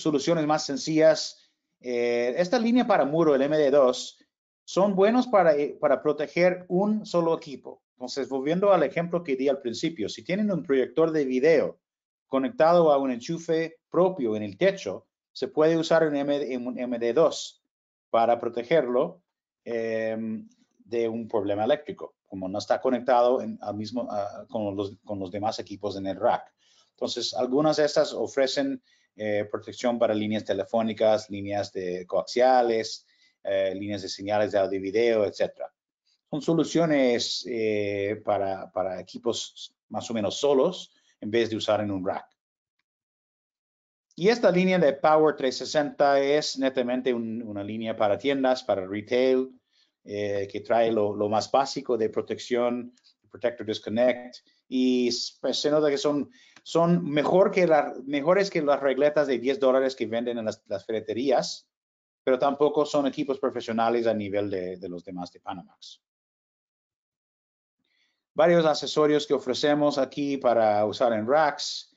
soluciones más sencillas eh, esta línea para muro, el MD2, son buenos para, eh, para proteger un solo equipo. Entonces, volviendo al ejemplo que di al principio, si tienen un proyector de video conectado a un enchufe propio en el techo, se puede usar un, MD, un MD2 para protegerlo em, de un problema eléctrico, como no está conectado al mismo, con, los, con, los, demás equipos en el rack. Entonces, algunas de estas ofrecen eh, protección para líneas telefónicas, líneas de coaxiales, eh, líneas de señales de audio y video, etc. Son soluciones eh, para, equipos más o menos solos en vez de usar en un rack. Y esta línea de Power 360 es netamente una línea para tiendas, para retail, que trae lo, más básico de protección, Protector Disconnect, y pues, se nota que son son mejor que mejores que las regletas de 10 dólares que venden en las, ferreterías, pero tampoco son equipos profesionales a nivel de, los demás de Panamax. Varios accesorios que ofrecemos aquí para usar en racks.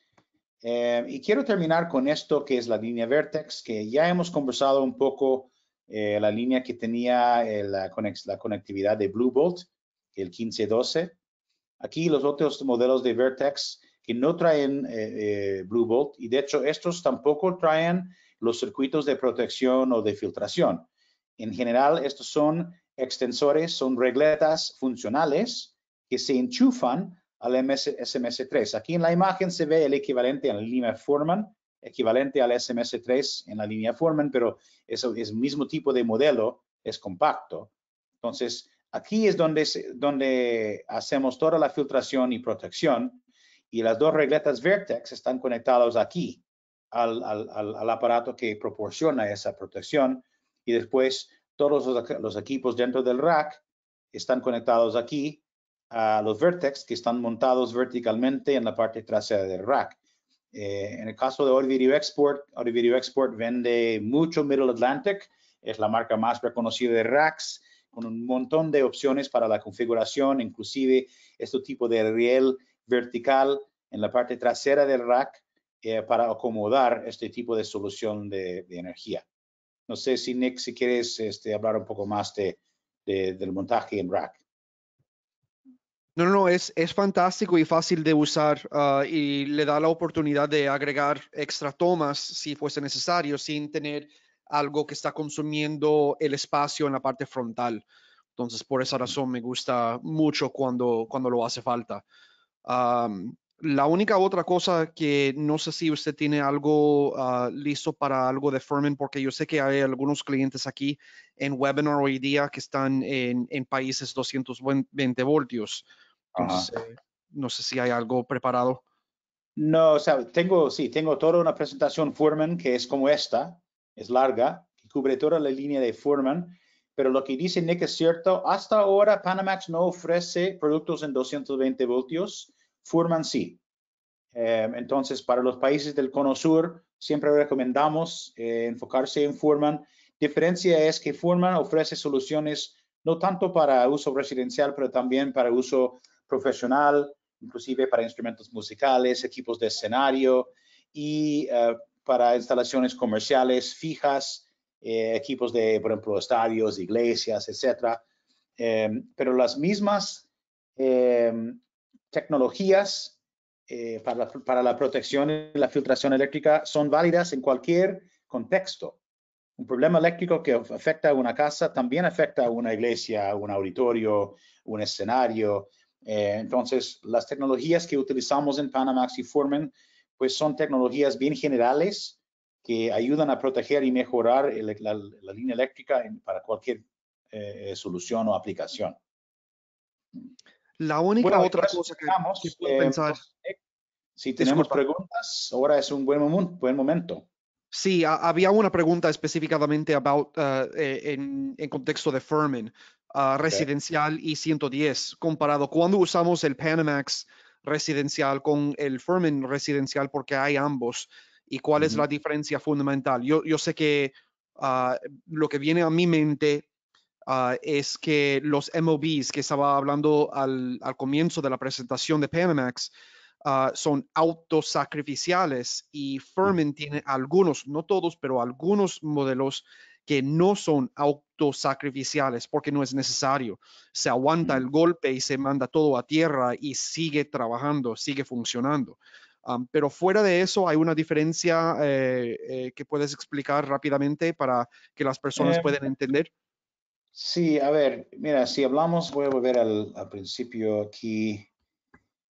Eh, y quiero terminar con esto que es la línea Vertex, que ya hemos conversado un poco eh, la línea que tenía eh, la, la, conectividad de Blue Bolt, el 1512. Aquí los otros modelos de Vertex que no traen eh, eh, Blue Bolt y de hecho estos tampoco traen los circuitos de protección o de filtración. En general, estos son extensores, son regletas funcionales que se enchufan al SMS3. Aquí en la imagen se ve el equivalente a la línea Forman, equivalente al SMS3 en la línea Forman pero es el mismo tipo de modelo, es compacto. Entonces, aquí es donde, donde hacemos toda la filtración y protección y las dos regletas Vertex están conectadas aquí al, aparato que proporciona esa protección y después todos los, equipos dentro del rack están conectados aquí a los Vertex que están montados verticalmente en la parte trasera del rack. Eh, en el caso de Audio Video Export, Audio Video Export vende mucho Middle Atlantic, es la marca más reconocida de racks, con un montón de opciones para la configuración, inclusive este tipo de riel vertical en la parte trasera del rack eh, para acomodar este tipo de solución de, energía. No sé si Nick, si quieres este, hablar un poco más de, del montaje en rack. No, no, es, es fantástico y fácil de usar ah, y le da la oportunidad de agregar extra tomas si fuese necesario sin tener algo que está consumiendo el espacio en la parte frontal. Entonces, por esa razón me gusta mucho cuando, cuando lo hace falta la única otra cosa que no sé si usted tiene algo ah, listo para algo de Furman porque yo sé que hay algunos clientes aquí en webinar hoy día que están en, en países 220 voltios. Eh, no sé si hay algo preparado. No, o sea, tengo, sí, tengo toda una presentación Furman que es como esta, es larga, que cubre toda la línea de Furman, pero lo que dice Nick es cierto, hasta ahora Panamax no ofrece productos en 220 voltios, Furman sí. Eh, entonces, para los países del Cono Sur, siempre recomendamos eh, enfocarse en Furman. Diferencia es que Furman ofrece soluciones no tanto para uso residencial, pero también para uso profesional, inclusive para instrumentos musicales, equipos de escenario y eh, para instalaciones comerciales fijas, equipos de, por ejemplo, estadios, iglesias, etcétera. pero las mismas tecnologías eh, para, la, protección y la filtración eléctrica son válidas en cualquier contexto. Un problema eléctrico que afecta a una casa también afecta a una iglesia, un auditorio, un escenario. Eh, entonces, las tecnologías que utilizamos en Panamax y Formen, pues son tecnologías bien generales que ayudan a proteger y mejorar la, línea eléctrica para cualquier eh, solución o aplicación. La única otra cosa que, podemos eh, pensar. Si tenemos preguntas, ahora es un buen, momento. Sí, había una pregunta específicamente about, eh, eh, en, contexto de Furman, ah, residencial y 110, comparado ¿cuándo usamos el Panamax residencial con el Furman residencial, porque hay ambos, y cuál es la diferencia fundamental. Yo, yo sé que ah, lo que viene a mi mente Ah, es que los MOBs que estaba hablando al, comienzo de la presentación de Panamax ah, son autosacrificiales y Furman tiene algunos, no todos, pero algunos modelos que no son autosacrificiales porque no es necesario. Se aguanta el golpe y se manda todo a tierra y sigue trabajando, sigue funcionando. pero fuera de eso, hay una diferencia eh, eh, que puedes explicar rápidamente para que las personas em, puedan entender. Sí, a ver, mira, si hablamos, voy a volver al, principio aquí.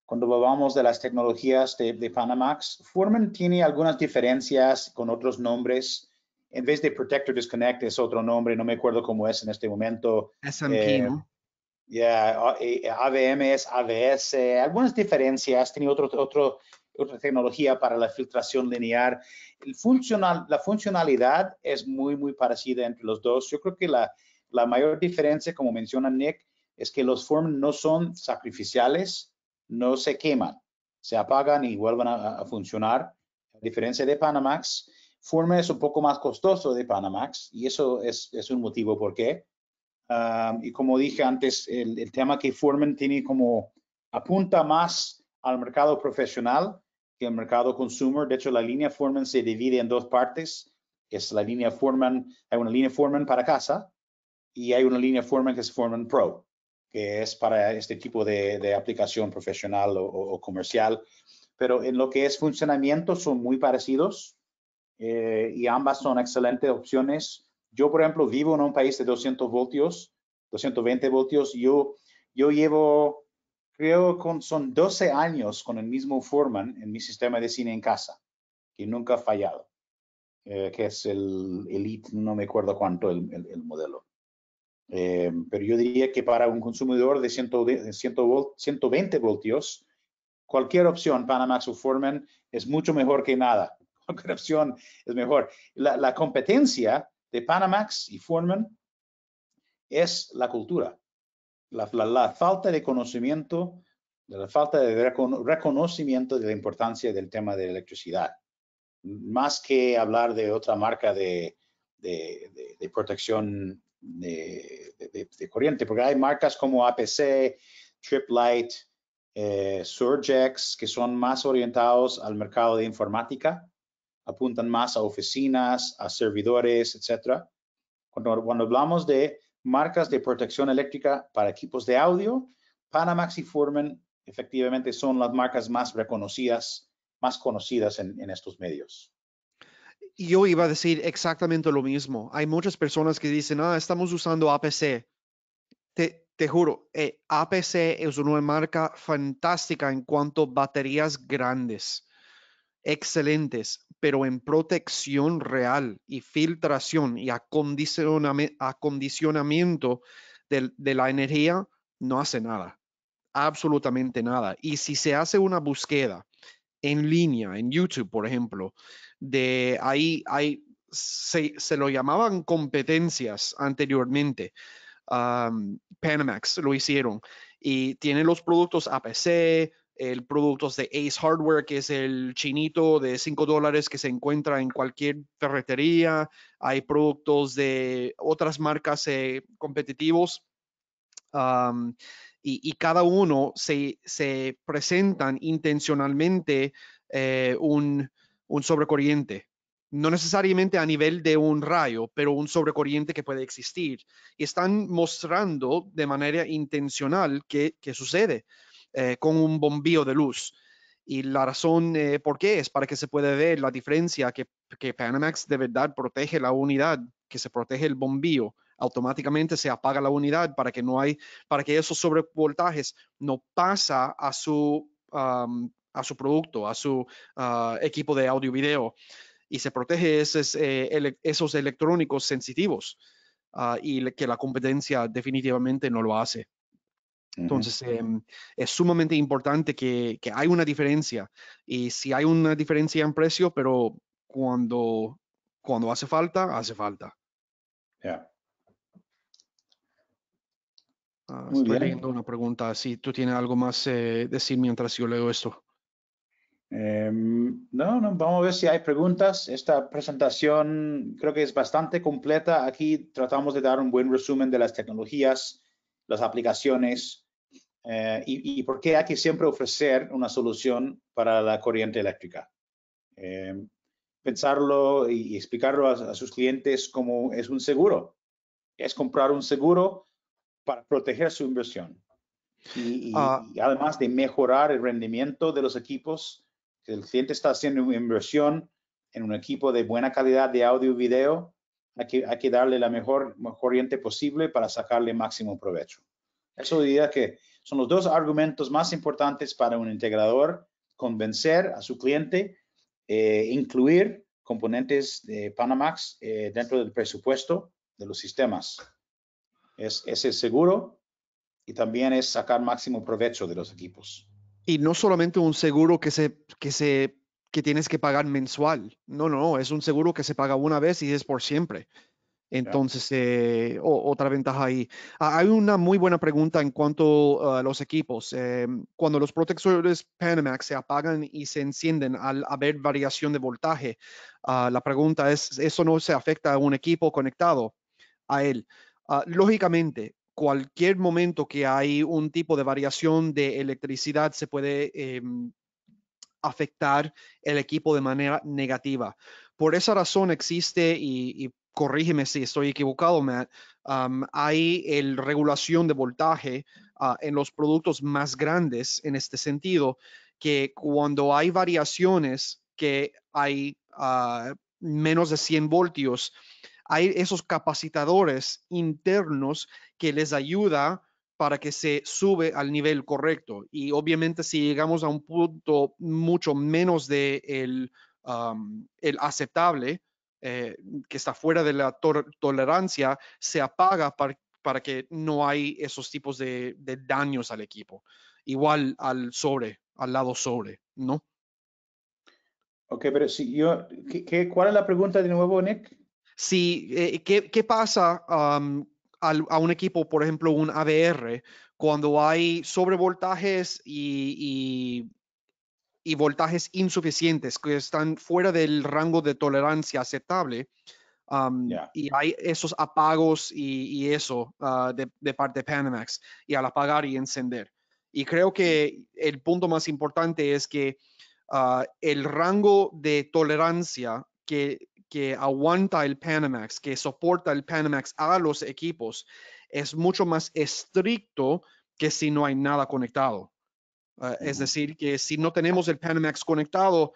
Cuando hablamos de las tecnologías de, Panamax, Forman tiene algunas diferencias con otros nombres. En vez de Protector Disconnect es otro nombre, no me acuerdo cómo es en este momento. SMP, eh, ¿no? Ya, yeah, eh, AVM es AVS, algunas diferencias, tiene otro, otro, otra tecnología para la filtración lineal. El funcional, la funcionalidad es muy, muy parecida entre los dos. Yo creo que la, la mayor diferencia, como menciona Nick, es que los forms no son sacrificiales, no se queman, se apagan y vuelven a, funcionar. A diferencia de Panamax, Form es un poco más costoso de Panamax y eso es, un motivo por qué. Ah, y como dije antes, el, tema que formen tiene como apunta más al mercado profesional que al mercado consumer. De hecho, la línea formen se divide en dos partes. Es la línea forman hay una línea forman para casa y hay una línea Foreman que es Forman Pro, que es para este tipo de, de aplicación profesional o, comercial. Pero en lo que es funcionamiento son muy parecidos eh, y ambas son excelentes opciones. Yo, por ejemplo, vivo en un país de 200 voltios, 220 voltios. Yo, yo llevo, creo con son 12 años con el mismo Forman en mi sistema de cine en casa, que nunca ha fallado, eh, que es el Elite, no me acuerdo cuánto el, el modelo. Eh, pero yo diría que para un consumidor de 120 voltios, cualquier opción, Panamax o Foreman, es mucho mejor que nada. Cualquier opción es mejor. La, competencia de Panamax y Foreman es la cultura, la, falta de conocimiento, la falta de reconocimiento de la importancia del tema de la electricidad. Más que hablar de otra marca de protección de, corriente, porque hay marcas como APC, TripLight, eh, Surgex, que son más orientados al mercado de informática, apuntan más a oficinas, a servidores, etcétera. Cuando, hablamos de marcas de protección eléctrica para equipos de audio, Panamax y Furman efectivamente son las marcas más reconocidas, más conocidas en estos medios yo iba a decir exactamente lo mismo. Hay muchas personas que dicen, ah, estamos usando APC. Te, te juro, eh, APC es una marca fantástica en cuanto a baterías grandes, excelentes, pero en protección real y filtración y acondicionamiento de, de la energía, no hace nada, absolutamente nada. Y si se hace una búsqueda en línea, en YouTube, por ejemplo, de ahí hay, se, se lo llamaban competencias anteriormente. Panamax lo hicieron y tiene los productos APC, el productos de Ace Hardware, que es el chinito de 5 dólares que se encuentra en cualquier ferretería. Hay productos de otras marcas eh, competitivos y, cada uno se, se presentan intencionalmente eh, un, sobrecorriente. No necesariamente a nivel de un rayo, pero un sobrecorriente que puede existir. Y están mostrando de manera intencional qué, sucede eh, con un bombillo de luz. Y la razón eh, por qué es para que se pueda ver la diferencia que, que Panamax de verdad protege la unidad, que se protege el bombillo automáticamente se apaga la unidad para que no hay, para que esos sobrevoltajes no pasa a su, a su producto, a su ah, equipo de audio video y se protege esos, eh, esos electrónicos sensitivos ah, y que la competencia definitivamente no lo hace. Entonces, em, es sumamente importante que, que, hay una diferencia. Y si hay una diferencia en precio, pero cuando, cuando hace falta, hace falta. Ah, estoy una pregunta. Si tú tienes algo más que eh, decir mientras yo leo esto. Em, no, no, vamos a ver si hay preguntas. Esta presentación creo que es bastante completa. Aquí tratamos de dar un buen resumen de las tecnologías, las aplicaciones eh, y, por qué hay que siempre ofrecer una solución para la corriente eléctrica. Em, pensarlo y, explicarlo a sus clientes como es un seguro. Es comprar un seguro para proteger su inversión. Ah. Y, además de mejorar el rendimiento de los equipos, que el cliente está haciendo una inversión en un equipo de buena calidad de audio y video, hay que, darle la mejor, mejor posible para sacarle máximo provecho. Eso diría que son los dos argumentos más importantes para un integrador, convencer a su cliente, eh, incluir componentes de Panamax eh, dentro del presupuesto de los sistemas es, el seguro y también es sacar máximo provecho de los equipos. Y no solamente un seguro que se, que se, que tienes que pagar mensual. No, no, es un seguro que se paga una vez y es por siempre. Entonces, eh, otra ventaja ahí. Ah, hay una muy buena pregunta en cuanto a ah, los equipos. Em, cuando los protectores Panamax se apagan y se encienden al haber variación de voltaje, ah, la pregunta es, ¿eso no se afecta a un equipo conectado a él? Ah, lógicamente, cualquier momento que hay un tipo de variación de electricidad se puede em, afectar el equipo de manera negativa. Por esa razón existe, y, corrígeme si estoy equivocado, Matt, hay el regulación de voltaje ah, en los productos más grandes en este sentido, que cuando hay variaciones que hay ah, menos de 100 voltios, hay esos capacitadores internos que les ayuda para que se sube al nivel correcto. Y obviamente si llegamos a un punto mucho menos de el, el aceptable, eh, que está fuera de la tolerancia, se apaga para, que no hay esos tipos de, daños al equipo. Igual al sobre, al lado sobre, ¿no? Ok, pero si yo, ¿cuál es la pregunta de nuevo, Nick? Si, eh, ¿qué, pasa a, un equipo, por ejemplo, un AVR, cuando hay sobrevoltajes y, y, voltajes insuficientes que están fuera del rango de tolerancia aceptable? Y hay esos apagos y, eso ah, de, parte de Panamax, y al apagar y encender. Y creo mm. que el punto más importante es que ah, el rango de tolerancia que que aguanta el Panamax, que soporta el Panamax a los equipos, es mucho más estricto que si no hay nada conectado. Ah, es decir, que si no tenemos el Panamax conectado,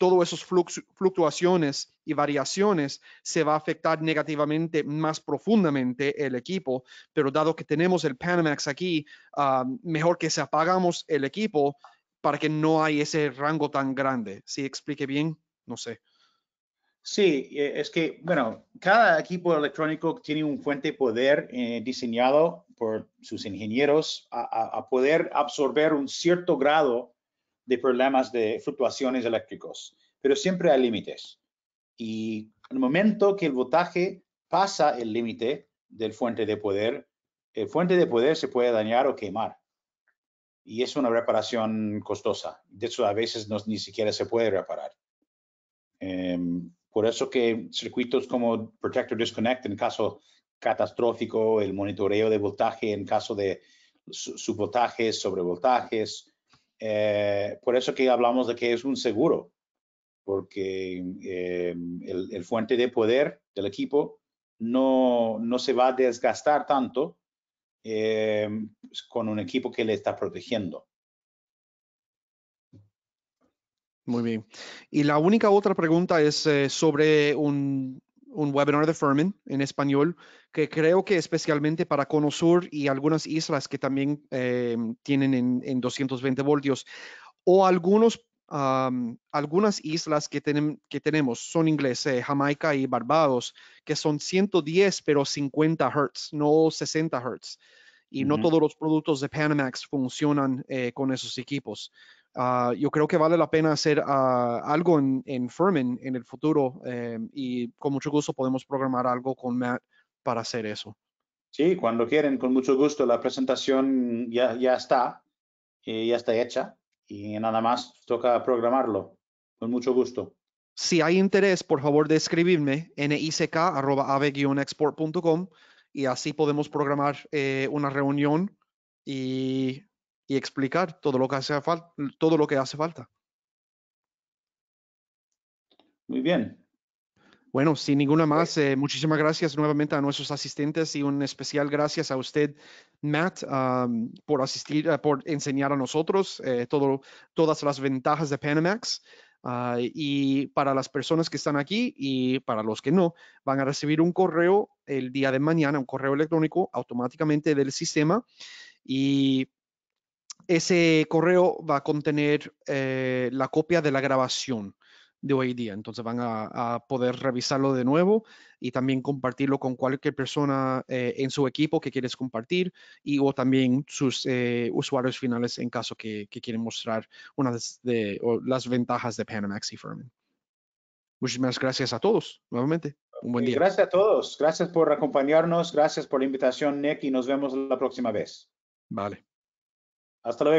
todas esas fluctuaciones y variaciones se va a afectar negativamente más profundamente el equipo, pero dado que tenemos el Panamax aquí, mejor que se apagamos el equipo para que no haya ese rango tan grande. Si explique bien? No sé. Sí, eh, es que, bueno, cada equipo electrónico tiene un fuente de poder eh, diseñado por sus ingenieros a, poder absorber un cierto grado de problemas de fluctuaciones eléctricos, pero siempre hay límites. Y en el momento que el voltaje pasa el límite del fuente de poder, el fuente de poder se puede dañar o quemar. Y es una reparación costosa. De hecho, a veces ni siquiera se puede reparar. Em, por eso que circuitos como Protector Disconnect en caso catastrófico, el monitoreo de voltaje en caso de subvoltajes, sobrevoltajes. Eh, por eso que hablamos de que es un seguro, porque eh, el, fuente de poder del equipo no, se va a desgastar tanto eh, con un equipo que le está protegiendo. Muy bien. Y la única otra pregunta es eh, sobre un, webinar de Fermin en español, que creo que especialmente para Conosur y algunas islas que también eh, tienen en, 220 voltios, o algunos, algunas islas que, que tenemos, son inglés, eh, Jamaica y Barbados, que son 110 pero 50 hertz, no 60 hertz. Y no todos los productos de Panamax funcionan con esos equipos. Ah, yo creo que vale la pena hacer ah, algo en, en Furman en el futuro eh, y con mucho gusto podemos programar algo con Matt para hacer eso. Sí, cuando quieren, con mucho gusto. La presentación ya, está, eh, ya está hecha y nada más toca programarlo. Con mucho gusto. Si hay interés, por favor, describirme escribirme nick.ave-export.com y así podemos programar eh, una reunión y y explicar todo lo que hace, falta, todo lo que hace falta. Muy bien. Bueno, sin ninguna pues más, eh, muchísimas gracias nuevamente a nuestros asistentes y un especial gracias a usted, Matt, por asistir, eh, por enseñar a nosotros eh, todo, todas las ventajas de Panamax. Ah, y para las personas que están aquí y para los que no, van a recibir un correo el día de mañana, un correo electrónico automáticamente del sistema. Y ese correo va a contener eh, la copia de la grabación de hoy día. Entonces van a, poder revisarlo de nuevo y también compartirlo con cualquier persona eh, en su equipo que quieres compartir y o también sus eh, usuarios finales en caso que, que quieren mostrar una de las ventajas de Panamax y Fermin. Muchísimas gracias a todos nuevamente. Un buen día. Gracias a todos. Gracias por acompañarnos. Gracias por la invitación, Nick, y nos vemos la próxima vez. Vale. Hasta luego.